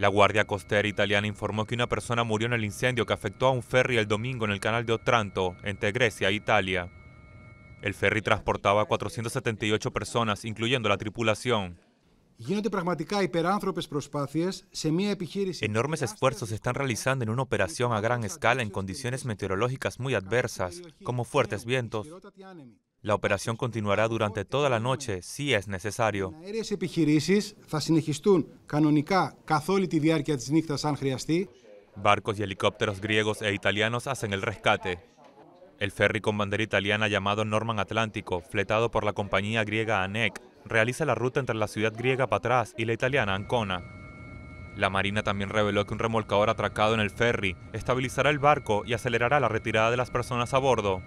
La Guardia Costera italiana informó que una persona murió en el incendio que afectó a un ferry el domingo en el canal de Otranto, entre Grecia e Italia. El ferry transportaba 478 personas, incluyendo la tripulación. Enormes esfuerzos se están realizando en una operación a gran escala en condiciones meteorológicas muy adversas, como fuertes vientos. La operación continuará durante toda la noche si es necesario. Barcos y helicópteros griegos e italianos hacen el rescate. El ferry con bandera italiana llamado Norman Atlántico, fletado por la compañía griega ANEC, realiza la ruta entre la ciudad griega Patras y la italiana Ancona. La Marina también reveló que un remolcador atracado en el ferry estabilizará el barco y acelerará la retirada de las personas a bordo.